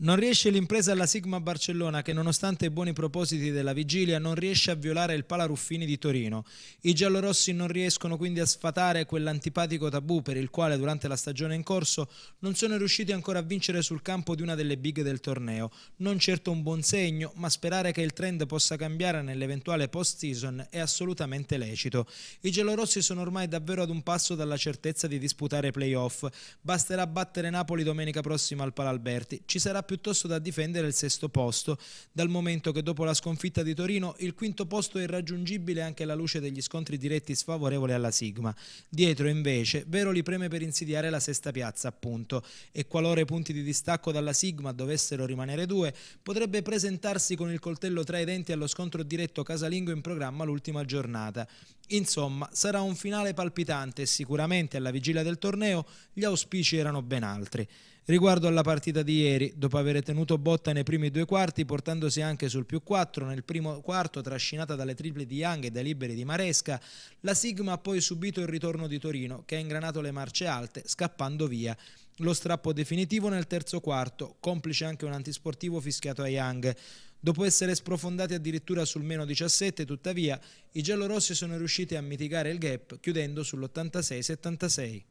Non riesce l'impresa alla Sigma Barcellona che nonostante i buoni propositi della vigilia non riesce a violare il pala Ruffini di Torino. I giallorossi non riescono quindi a sfatare quell'antipatico tabù per il quale durante la stagione in corso non sono riusciti ancora a vincere sul campo di una delle big del torneo. Non certo un buon segno, ma sperare che il trend possa cambiare nell'eventuale post-season è assolutamente lecito. I giallorossi sono ormai davvero ad un passo dalla certezza di disputare playoff. Basterà battere Napoli domenica prossima al Pala Alberti. Ci sarà piuttosto da difendere il sesto posto, dal momento che dopo la sconfitta di Torino il quinto posto è irraggiungibile anche alla luce degli scontri diretti sfavorevoli alla Sigma. Dietro invece Veroli preme per insidiare la sesta piazza appunto e qualora i punti di distacco dalla Sigma dovessero rimanere due potrebbe presentarsi con il coltello tra i denti allo scontro diretto casalingo in programma l'ultima giornata. Insomma, sarà un finale palpitante e sicuramente alla vigilia del torneo gli auspici erano ben altri. Riguardo alla partita di ieri, dopo aver tenuto botta nei primi due quarti, portandosi anche sul più 4 nel primo quarto, trascinata dalle triple di Young e dai liberi di Maresca, la Sigma ha poi subito il ritorno di Torino, che ha ingranato le marce alte, scappando via. Lo strappo definitivo nel terzo quarto, complice anche un antisportivo fischiato a Young. Dopo essere sprofondati addirittura sul meno 17, tuttavia, i giallorossi sono riusciti a mitigare il gap chiudendo sull'86-76.